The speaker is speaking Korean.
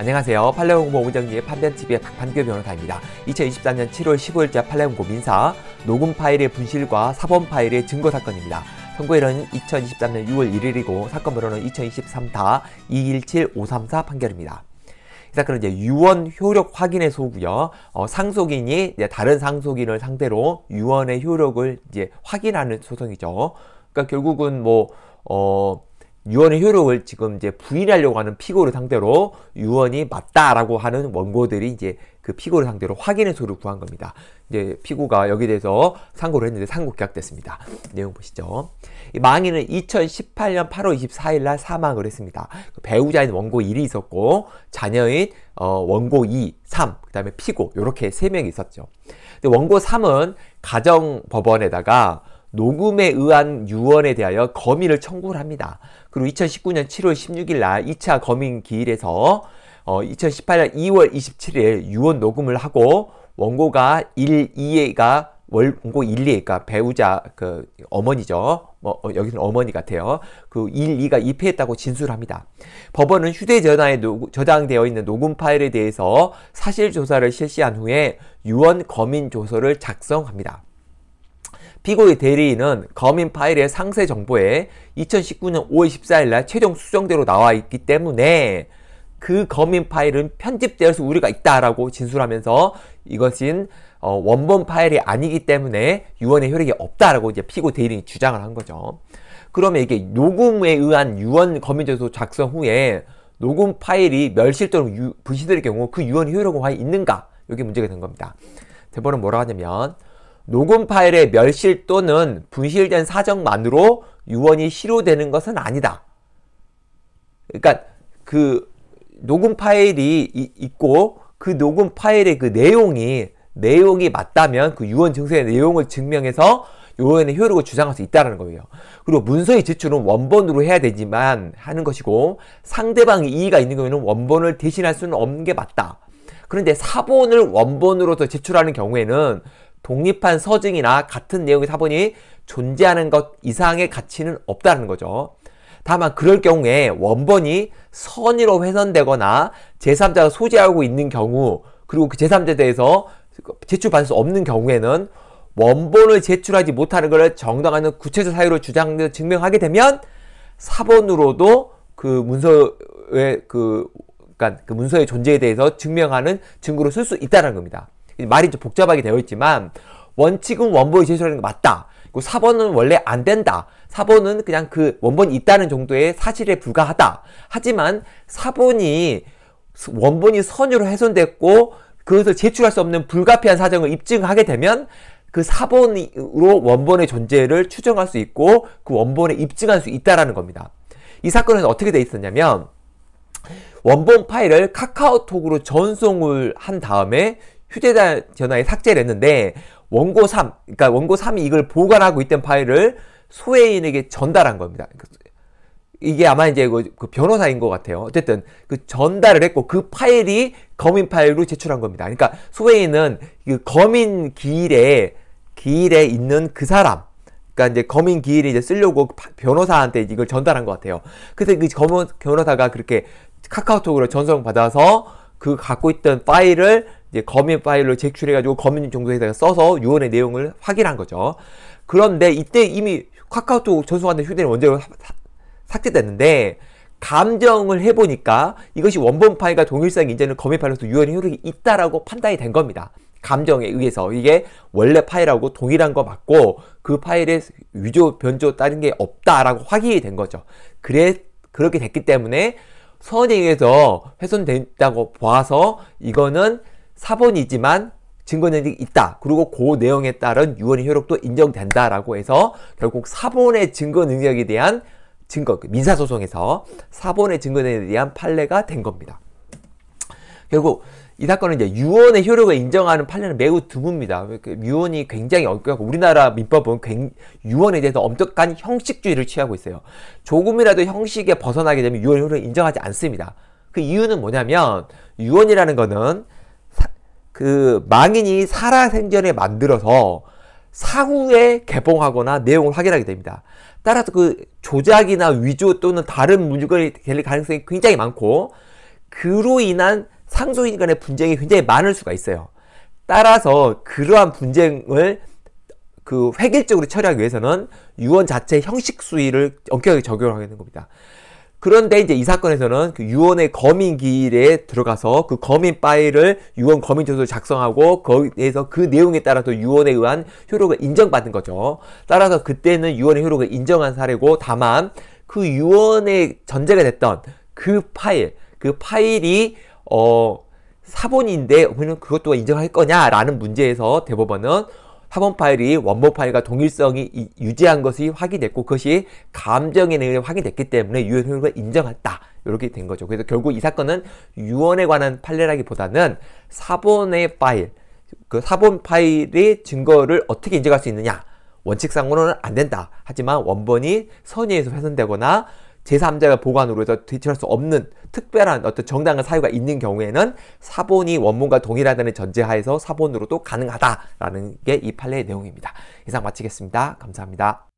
안녕하세요. 팔레온고 오문정리의 판변TV의 박판규 변호사입니다. 2023년 7월 15일자 팔레온고 민사 녹음 파일의 분실과 사본 파일의 증거 사건입니다. 선고일은 2023년 6월 1일이고 사건 번호는 2 0 2 3 217534 판결입니다. 이 사건은 이제 유언 효력 확인의 소구요. 어, 상속인이 다른 상속인을 상대로 유언의 효력을 이제 확인하는 소송이죠. 그러니까 결국은 뭐 어, 유언의 효력을 지금 이제 부인하려고 하는 피고를 상대로 유언이 맞다라고 하는 원고들이 이제 그 피고를 상대로 확인의 소를 구한 겁니다. 이제 피고가 여기에 대해서 상고를 했는데 상고 기각됐습니다. 내용 보시죠. 망인은 2018년 8월 24일 날 사망을 했습니다. 그 배우자인 원고 1이 있었고 자녀인 어, 원고 2, 3, 그 다음에 피고 이렇게 3명이 있었죠. 근데 원고 3은 가정법원에다가 녹음에 의한 유언에 대하여 검의를 청구를 합니다. 그리고 2019년 7월 16일 날 2차 검인 기일에서 어, 2018년 2월 27일 유언 녹음을 하고 원고가 1, 2회가 월, 원고 1, 2회가 배우자 그 어머니죠. 뭐 어, 여기는 어머니 같아요. 그 1, 2가 입회했다고 진술합니다. 법원은 휴대전화에 노, 저장되어 있는 녹음 파일에 대해서 사실 조사를 실시한 후에 유언 검인 조서를 작성합니다. 피고의 대리인은 검인 파일의 상세 정보에 2019년 5월 14일 날 최종 수정대로 나와 있기 때문에 그 검인 파일은 편집되어서 우리가 있다라고 진술하면서 이것은 어, 원본 파일이 아니기 때문에 유언의 효력이 없다라고 이제 피고 대리인이 주장을 한 거죠. 그러면 이게 녹음에 의한 유언 검인죄소 작성 후에 녹음 파일이 멸실적으로 부실될 경우 그 유언 효력은 과연 있는가? 여기 문제가 된 겁니다. 대본은 뭐라고 하냐면 녹음 파일의 멸실 또는 분실된 사정만으로 유언이 실효되는 것은 아니다. 그러니까 그 녹음 파일이 있고 그 녹음 파일의 그 내용이 내용이 맞다면 그 유언 증서의 내용을 증명해서 요원의 효력을 주장할 수 있다는 거예요. 그리고 문서의 제출은 원본으로 해야 되지만 하는 것이고 상대방이 이의가 있는 경우에는 원본을 대신할 수는 없는 게 맞다. 그런데 사본을 원본으로 제출하는 경우에는 독립한 서증이나 같은 내용의 사본이 존재하는 것 이상의 가치는 없다는 거죠. 다만 그럴 경우에 원본이 선의로 훼손되거나 제3자가 소지하고 있는 경우 그리고 그 제3자에 대해서 제출받을 수 없는 경우에는 원본을 제출하지 못하는 것을 정당하는 구체적 사유로 주장을 증명하게 되면 사본으로도 그 문서의 그 그러니까 그 문서의 존재에 대해서 증명하는 증거로 쓸 수 있다는 겁니다. 말이 좀 복잡하게 되어 있지만 원칙은 원본이 제출하는게 맞다. 그 4번은 원래 안 된다. 사본은 그냥 그 원본이 있다는 정도의 사실에 불과하다. 하지만 사본이 원본이 선유로 훼손됐고 그것을 제출할 수 없는 불가피한 사정을 입증하게 되면 그사본으로 원본의 존재를 추정할 수 있고 그 원본에 입증할 수 있다라는 겁니다. 이 사건은 어떻게 돼 있었냐면 원본 파일을 카카오톡으로 전송을 한 다음에 휴대전화에 삭제를 했는데 원고 3, 그러니까 원고 3이 이걸 보관하고 있던 파일을 소외인에게 전달한 겁니다. 이게 아마 이제 그, 그 변호사인 것 같아요. 어쨌든 그 전달을 했고 그 파일이 검인 파일로 제출한 겁니다. 그러니까 소외인은 그 검인 기일에 기일에 있는 그 사람 그러니까 이제 검인 기일에 이제 쓰려고 변호사한테 이걸 전달한 것 같아요. 그래서 그 검은 변호사가 그렇게 카카오톡으로 전송 받아서 그 갖고 있던 파일을 이제 검인 파일로 제출해가지고 검인 정도에다가 써서 유언의 내용을 확인한 거죠. 그런데 이때 이미 카카오톡 전송하는 휴대는 원제로 삭제됐는데 감정을 해보니까 이것이 원본 파일과 동일성 이제는 검인 파일로서 유언의 효력이 있다라고 판단이 된 겁니다. 감정에 의해서 이게 원래 파일하고 동일한 거 맞고 그 파일에 위조 변조 다른 게 없다라고 확인이 된 거죠. 그래 그렇게 됐기 때문에 선에 행서 훼손됐다고 봐서 이거는 사본이지만 증거는 있다. 그리고 그 내용에 따른 유언의 효력도 인정된다라고 해서 결국 사본의 증거 능력에 대한 증거, 그 민사소송에서 사본의 증거에 대한 판례가 된 겁니다. 결국 이 사건은 이제 유언의 효력을 인정하는 판례는 매우 드뭅니다. 그 유언이 굉장히 엄격하고 우리나라 민법은 유언에 대해서 엄격한 형식주의를 취하고 있어요. 조금이라도 형식에 벗어나게 되면 유언 효력을 인정하지 않습니다. 그 이유는 뭐냐면 유언이라는 거는 사, 그 망인이 살아생전에 만들어서 사후에 개봉하거나 내용을 확인하게 됩니다. 따라서 그 조작이나 위조 또는 다른 문제가 될 가능성이 굉장히 많고 그로 인한 상소인 간의 분쟁이 굉장히 많을 수가 있어요. 따라서 그러한 분쟁을 그 획일적으로 처리하기 위해서는 유언 자체 형식 수위를 엄격하게 적용하게 되는 겁니다. 그런데 이제 이 사건에서는 그 유언의 검인 길에 들어가서 그 검인 파일을 유언 검인 조서를 작성하고 거기에서 그 내용에 따라서 유언에 의한 효력을 인정받은 거죠. 따라서 그때는 유언의 효력을 인정한 사례고 다만 그 유언의 전제가 됐던 그 파일, 그 파일이 어, 사본인데 우리는 그것도 인정할 거냐라는 문제에서 대법원은 사본 파일이 원본 파일과 동일성이 유지한 것이 확인됐고 그것이 감정의 내용이 확인됐기 때문에 유효 효력을 인정했다. 이렇게 된 거죠. 그래서 결국 이 사건은 유언에 관한 판례라기보다는 사본의 파일, 그 사본 파일의 증거를 어떻게 인정할 수 있느냐. 원칙상으로는 안 된다. 하지만 원본이 선의에서 훼손되거나 제3자가 보관으로 해서 대처할 수 없는 특별한 어떤 정당한 사유가 있는 경우에는 사본이 원문과 동일하다는 전제하에서 사본으로도 가능하다라는 게 이 판례의 내용입니다. 이상 마치겠습니다. 감사합니다.